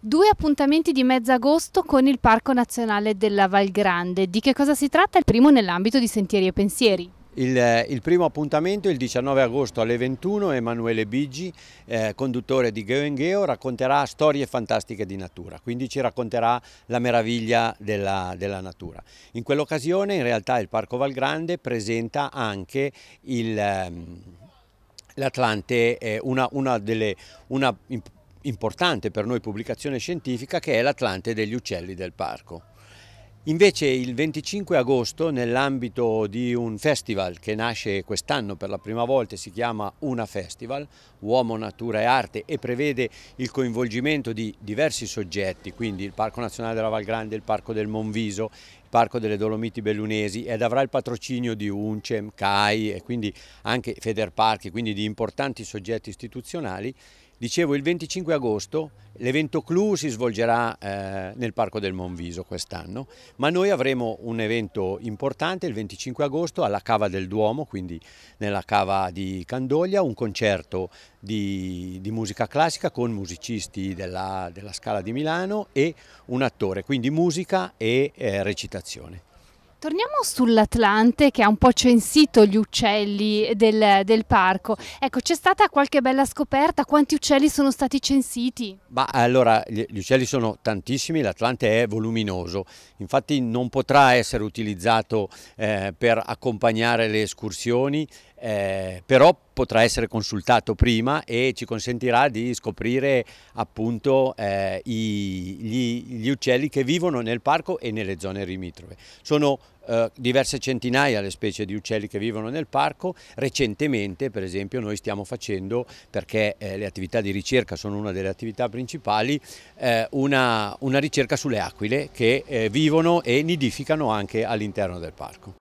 Due appuntamenti di mezzagosto con il Parco Nazionale della Val Grande. Di che cosa si tratta? Il primo nell'ambito di Sentieri e Pensieri. Il, eh, il, primo appuntamento il 19 agosto alle 21 Emanuele Biggi, eh, conduttore di Goengheo, racconterà storie fantastiche di natura, quindi ci racconterà la meraviglia della, della natura. In quell'occasione in realtà il Parco Val Grande presenta anche ehm, L'Atlante eh, una, una, delle, una importante per noi pubblicazione scientifica che è l'Atlante degli uccelli del parco. Invece il 25 agosto nell'ambito di un festival che nasce quest'anno per la prima volta si chiama Una Festival, Uomo, Natura e Arte e prevede il coinvolgimento di diversi soggetti, quindi il Parco Nazionale della Val Grande, il Parco del Monviso, il Parco delle Dolomiti Bellunesi ed avrà il patrocinio di UNCEM, CAI e quindi anche Federparchi, quindi di importanti soggetti istituzionali Dicevo, il 25 agosto l'evento Clou si svolgerà eh, nel Parco del Monviso quest'anno, ma noi avremo un evento importante il 25 agosto alla Cava del Duomo, quindi nella Cava di Candoglia, un concerto di, di musica classica con musicisti della, della, Scala di Milano e un attore, quindi musica e eh, recitazione. Torniamo sull'Atlante che ha un po' censito gli uccelli del, del parco. Ecco, c'è stata qualche bella scoperta? Quanti uccelli sono stati censiti? Ma allora, gli uccelli sono tantissimi, l'Atlante è voluminoso, infatti non potrà essere utilizzato eh, per accompagnare le escursioni, eh, però potrà essere consultato prima e ci consentirà di scoprire appunto eh, i, gli, gli, uccelli che vivono nel parco e nelle zone limitrofe. Sono eh, diverse centinaia le specie di uccelli che vivono nel parco, recentemente per esempio noi stiamo facendo, perché eh, le attività di ricerca sono una delle attività principali, eh, una, una, ricerca sulle aquile che eh, vivono e nidificano anche all'interno del parco.